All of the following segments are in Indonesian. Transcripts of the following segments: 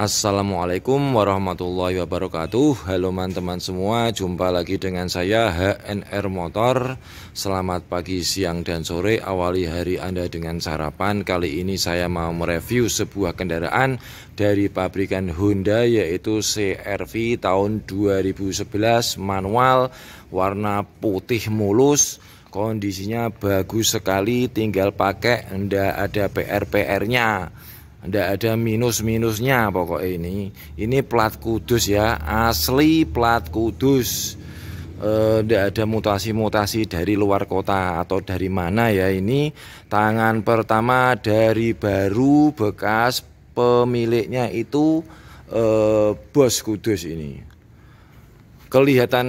Assalamualaikum warahmatullahi wabarakatuh Halo teman-teman semua Jumpa lagi dengan saya HNR Motor Selamat pagi, siang, dan sore Awali hari Anda dengan sarapan Kali ini saya mau mereview sebuah kendaraan Dari pabrikan Honda Yaitu CRV tahun 2011 Manual Warna putih mulus Kondisinya bagus sekali Tinggal pakai Anda ada PR-PR-nya pr pr nya tidak ada minus-minusnya pokok ini. Ini plat kudus ya, asli plat kudus. Tidak eh, ada mutasi-mutasi dari luar kota atau dari mana ya ini. Tangan pertama dari baru bekas pemiliknya itu eh, bos kudus ini. Kelihatan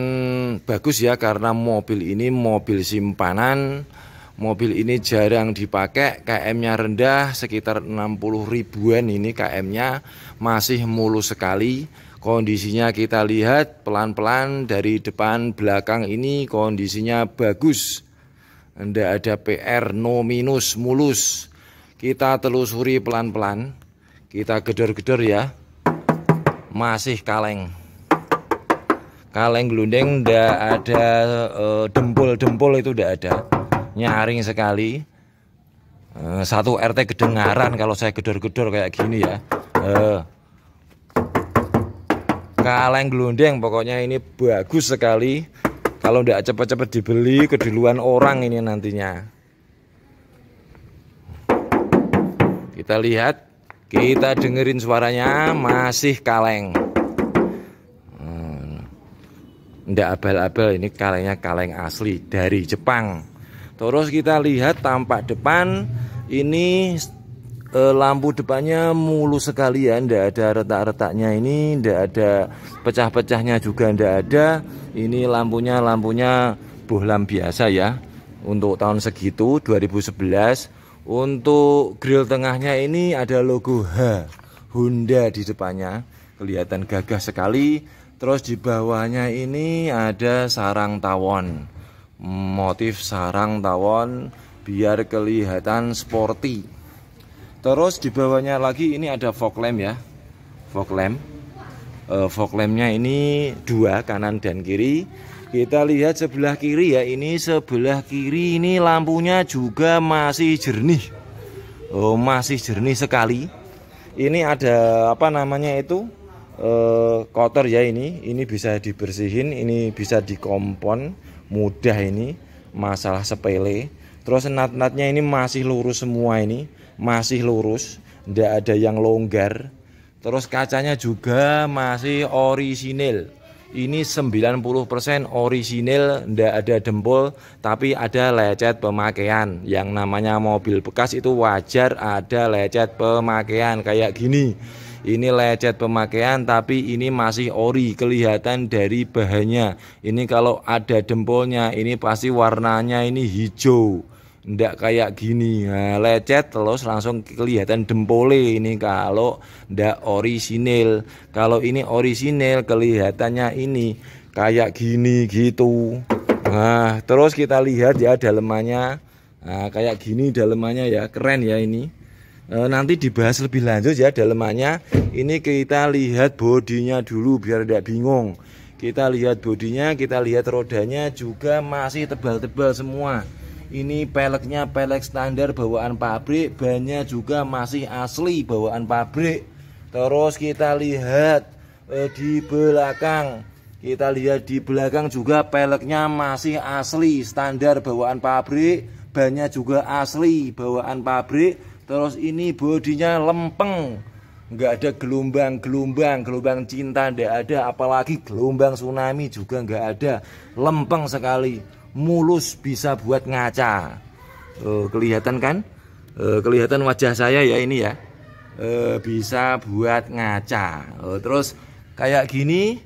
bagus ya karena mobil ini mobil simpanan mobil ini jarang dipakai KM-nya rendah sekitar 60 ribuan ini KM-nya masih mulus sekali kondisinya kita lihat pelan-pelan dari depan belakang ini kondisinya bagus tidak ada PR no minus mulus kita telusuri pelan-pelan kita gedor-gedor ya masih kaleng kaleng gelundeng tidak ada eh, dempul-dempul itu tidak ada nyaring sekali eh, satu RT kedengaran kalau saya gedor-gedor kayak gini ya eh, kaleng gelundeng pokoknya ini bagus sekali kalau tidak cepat-cepat dibeli keduluan orang ini nantinya kita lihat kita dengerin suaranya masih kaleng tidak hmm. abal-abal ini kalengnya kaleng asli dari Jepang Terus kita lihat tampak depan ini e, lampu depannya mulus sekali ya, ndak ada retak-retaknya ini, ndak ada pecah-pecahnya juga ndak ada. Ini lampunya lampunya bohlam biasa ya. Untuk tahun segitu 2011 untuk grill tengahnya ini ada logo H Honda di depannya Kelihatan gagah sekali Terus di bawahnya ini ada sarang tawon motif sarang tawon biar kelihatan sporty terus di bawahnya lagi ini ada fog lamp ya fog lamp e, fog lampnya ini dua kanan dan kiri kita lihat sebelah kiri ya ini sebelah kiri ini lampunya juga masih jernih oh masih jernih sekali ini ada apa namanya itu e, kotor ya ini ini bisa dibersihin ini bisa dikompon mudah ini masalah sepele terus nat natnya ini masih lurus semua ini masih lurus tidak ada yang longgar terus kacanya juga masih orisinil ini 90% orisinil ndak ada dempul tapi ada lecet pemakaian yang namanya mobil bekas itu wajar ada lecet pemakaian kayak gini ini lecet pemakaian tapi ini masih ori kelihatan dari bahannya. Ini kalau ada dempolnya ini pasti warnanya ini hijau. Ndak kayak gini. Nah, lecet terus langsung kelihatan dempole ini kalau ndak orisinil. Kalau ini orisinil kelihatannya ini kayak gini gitu. Nah, terus kita lihat ya dalemannya. Nah, kayak gini dalemannya ya, keren ya ini. Eh, nanti dibahas lebih lanjut ya dalemannya ini kita lihat bodinya dulu biar tidak bingung kita lihat bodinya kita lihat rodanya juga masih tebal-tebal semua ini peleknya pelek standar bawaan pabrik bannya juga masih asli bawaan pabrik terus kita lihat eh, di belakang kita lihat di belakang juga peleknya masih asli standar bawaan pabrik bannya juga asli bawaan pabrik terus ini bodinya lempeng nggak ada gelombang gelombang gelombang cinta nggak ada apalagi gelombang tsunami juga nggak ada lempeng sekali mulus bisa buat ngaca oh, kelihatan kan oh, kelihatan wajah saya ya ini ya oh, bisa buat ngaca oh, terus kayak gini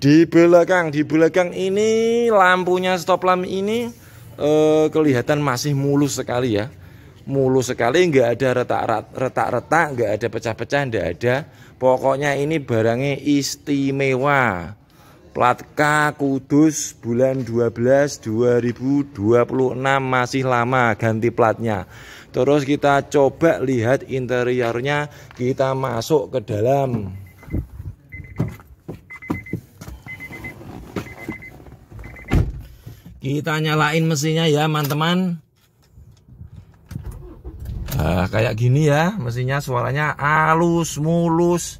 di belakang di belakang ini lampunya stop lamp ini eh, kelihatan masih mulus sekali ya mulus sekali nggak ada retak-retak nggak ada pecah-pecah nggak ada pokoknya ini barangnya istimewa plat K Kudus bulan 12 2026 masih lama ganti platnya terus kita coba lihat interiornya kita masuk ke dalam kita nyalain mesinnya ya teman-teman nah, kayak gini ya mestinya suaranya halus mulus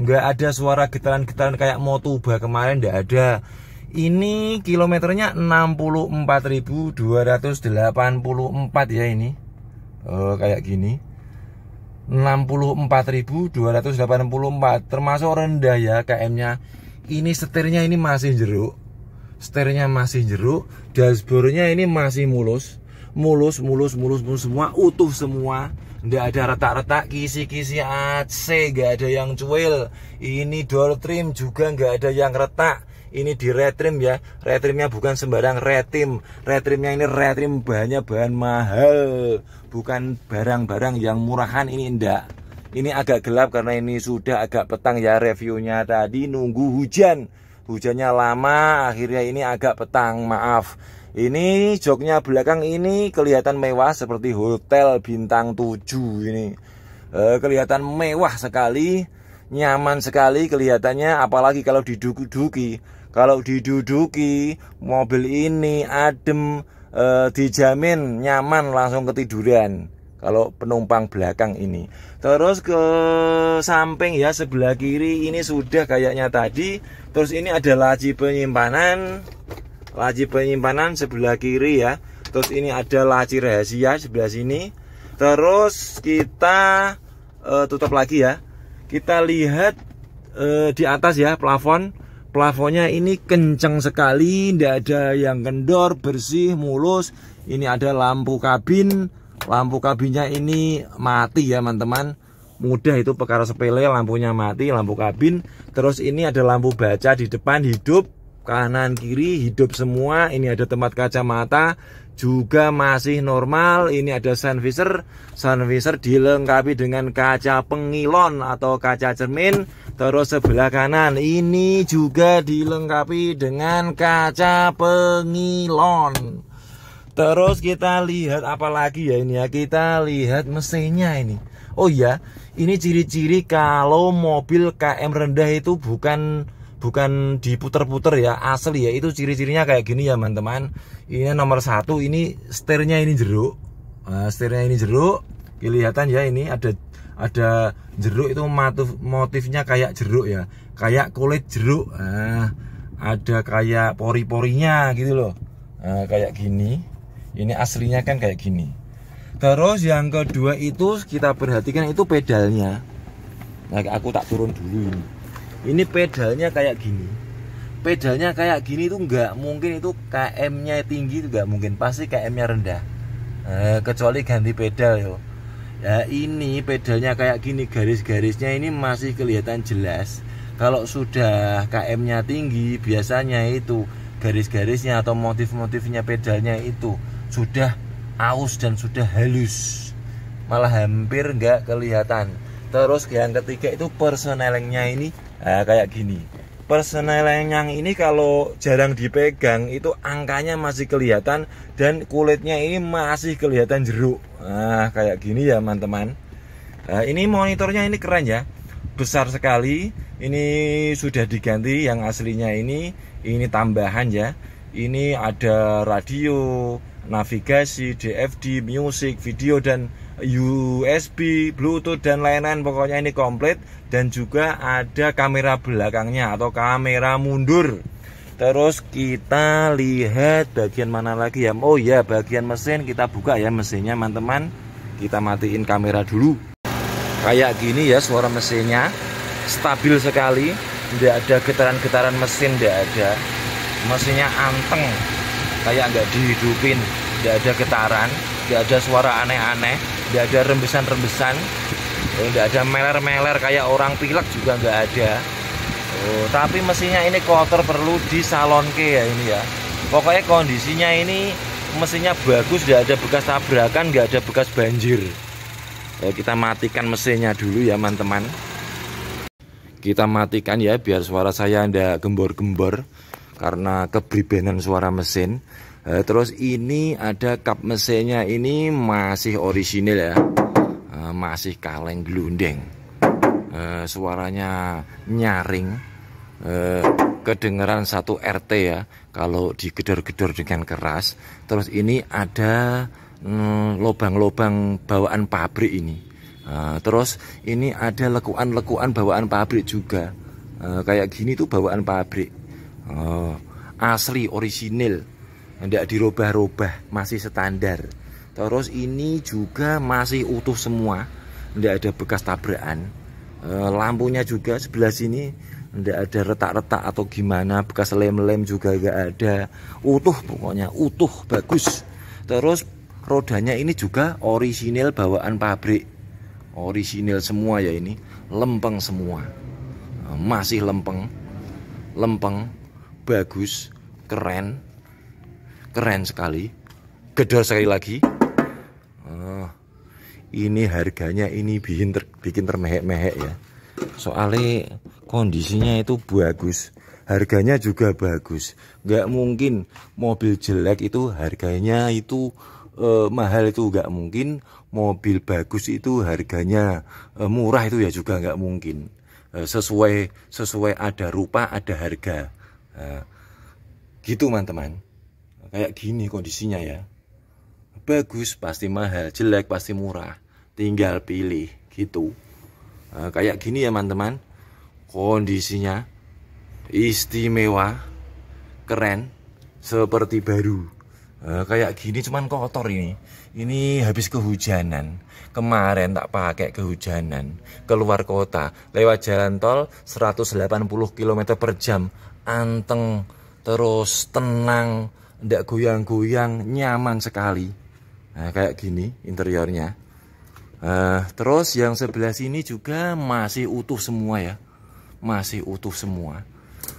nggak ada suara getaran-getaran kayak tuba kemarin nggak ada ini kilometernya 64.284 ya ini oh, kayak gini 64.284 termasuk rendah ya KM-nya ini setirnya ini masih jeruk setirnya masih jeruk dashboardnya ini masih mulus mulus mulus mulus mulus semua utuh semua nggak ada retak-retak kisi-kisi AC nggak ada yang cuil ini door trim juga nggak ada yang retak ini di retrim ya retrimnya bukan sembarang retrim retrimnya ini retrim bahannya bahan mahal bukan barang-barang yang murahan ini ndak ini agak gelap karena ini sudah agak petang ya reviewnya tadi nunggu hujan hujannya lama akhirnya ini agak petang maaf ini joknya belakang ini kelihatan mewah seperti hotel bintang 7 ini. E, kelihatan mewah sekali, nyaman sekali kelihatannya apalagi kalau diduduki. Kalau diduduki mobil ini adem e, dijamin nyaman langsung ketiduran kalau penumpang belakang ini. Terus ke samping ya sebelah kiri ini sudah kayaknya tadi. Terus ini ada laci penyimpanan laci penyimpanan sebelah kiri ya terus ini ada laci rahasia sebelah sini terus kita uh, tutup lagi ya kita lihat uh, di atas ya plafon plafonnya ini kenceng sekali tidak ada yang kendor bersih mulus ini ada lampu kabin lampu kabinnya ini mati ya teman-teman mudah itu perkara sepele lampunya mati lampu kabin terus ini ada lampu baca di depan hidup kanan kiri hidup semua ini ada tempat kacamata juga masih normal ini ada sun visor sun visor dilengkapi dengan kaca pengilon atau kaca cermin terus sebelah kanan ini juga dilengkapi dengan kaca pengilon terus kita lihat apalagi ya ini ya kita lihat mesinnya ini oh iya ini ciri-ciri kalau mobil KM rendah itu bukan bukan diputer-puter ya asli ya itu ciri-cirinya kayak gini ya teman-teman ini nomor satu ini setirnya ini jeruk nah, setirnya ini jeruk kelihatan ya ini ada ada jeruk itu motif motifnya kayak jeruk ya kayak kulit jeruk nah, ada kayak pori-porinya gitu loh nah, kayak gini ini aslinya kan kayak gini terus yang kedua itu kita perhatikan itu pedalnya nah, aku tak turun dulu ini ini pedalnya kayak gini pedalnya kayak gini tuh nggak mungkin itu KM-nya tinggi itu nggak mungkin pasti KM-nya rendah eh, kecuali ganti pedal yo ya ini pedalnya kayak gini garis-garisnya ini masih kelihatan jelas kalau sudah KM-nya tinggi biasanya itu garis-garisnya atau motif-motifnya pedalnya itu sudah aus dan sudah halus malah hampir nggak kelihatan terus yang ketiga itu personelingnya ini nah, kayak gini persenelan yang ini kalau jarang dipegang itu angkanya masih kelihatan dan kulitnya ini masih kelihatan jeruk nah kayak gini ya teman-teman nah, ini monitornya ini keren ya besar sekali ini sudah diganti yang aslinya ini ini tambahan ya ini ada radio navigasi, DFD, music, video dan USB, Bluetooth dan lain-lain pokoknya ini komplit dan juga ada kamera belakangnya atau kamera mundur. Terus kita lihat bagian mana lagi ya? Oh ya, bagian mesin kita buka ya mesinnya, teman-teman. Kita matiin kamera dulu. Kayak gini ya suara mesinnya. Stabil sekali, tidak ada getaran-getaran mesin, tidak ada. Mesinnya anteng, kayak nggak dihidupin nggak ada getaran nggak ada suara aneh-aneh nggak ada rembesan-rembesan eh, nggak ada meler-meler kayak orang pilek juga nggak ada oh, tapi mesinnya ini kotor perlu di salon ke ya ini ya pokoknya kondisinya ini mesinnya bagus nggak ada bekas tabrakan nggak ada bekas banjir ya, kita matikan mesinnya dulu ya teman-teman kita matikan ya biar suara saya ndak gembor-gembor karena kebribenan suara mesin eh, terus ini ada kap mesinnya ini masih orisinil ya eh, masih kaleng gelundeng eh, suaranya nyaring eh, kedengeran satu RT ya kalau digedor-gedor dengan keras terus ini ada mm, lobang-lobang mm, bawaan pabrik ini Uh, terus ini ada lekuan-lekuan bawaan pabrik juga uh, kayak gini tuh bawaan pabrik oh, asli orisinil tidak dirubah-rubah masih standar terus ini juga masih utuh semua tidak ada bekas tabrakan eh, lampunya juga sebelah sini tidak ada retak-retak atau gimana bekas lem-lem juga nggak ada utuh pokoknya utuh bagus terus rodanya ini juga orisinil bawaan pabrik orisinil semua ya ini lempeng semua eh, masih lempeng lempeng bagus, keren, keren sekali, gedor sekali lagi. Oh, ini harganya ini bikin ter, bikin termehek-mehek ya. Soalnya kondisinya itu bagus, harganya juga bagus. Gak mungkin mobil jelek itu harganya itu eh, mahal itu gak mungkin. Mobil bagus itu harganya eh, murah itu ya juga gak mungkin eh, sesuai sesuai ada rupa ada harga Eh, gitu teman-teman. Kayak gini kondisinya ya. Bagus pasti mahal, jelek pasti murah. Tinggal pilih gitu. Nah, kayak gini ya teman-teman. Kondisinya istimewa, keren, seperti baru. Uh, kayak gini cuman kotor ini ini habis kehujanan kemarin tak pakai kehujanan keluar kota lewat jalan tol 180 km per jam anteng, terus tenang, ndak goyang-goyang, nyaman sekali. Nah, kayak gini interiornya. Uh, terus yang sebelah sini juga masih utuh semua ya, masih utuh semua.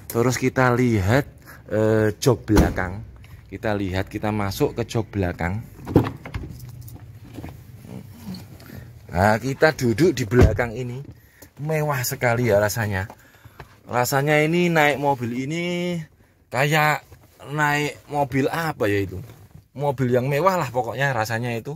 Terus kita lihat uh, jok belakang. Kita lihat kita masuk ke jok belakang. Nah, kita duduk di belakang ini mewah sekali ya rasanya rasanya ini naik mobil ini kayak naik mobil apa ya itu mobil yang mewah lah pokoknya rasanya itu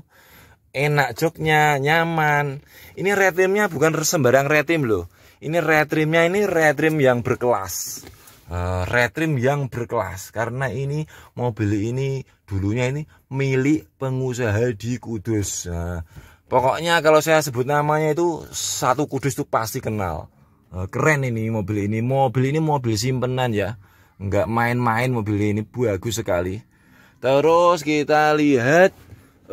enak joknya nyaman ini retrimnya bukan sembarang retrim loh ini retrimnya ini retrim yang berkelas uh, eh, retrim yang berkelas karena ini mobil ini dulunya ini milik pengusaha di Kudus uh, pokoknya kalau saya sebut namanya itu satu Kudus itu pasti kenal Eh, keren ini mobil ini mobil ini mobil simpenan ya nggak main-main mobil ini bagus sekali terus kita lihat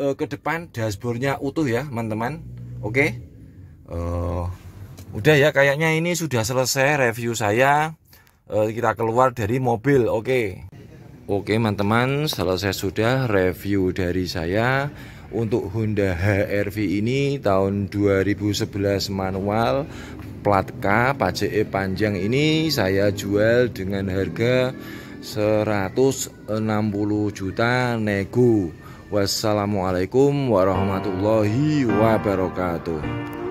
uh, ke depan dashboardnya utuh ya teman-teman oke okay? uh, eh, udah ya kayaknya ini sudah selesai review saya uh, kita keluar dari mobil oke okay? oke okay, teman-teman selesai sudah review dari saya untuk Honda HR-V ini tahun 2011 manual plat K pace panjang ini saya jual dengan harga 160 juta nego Wassalamualaikum warahmatullahi wabarakatuh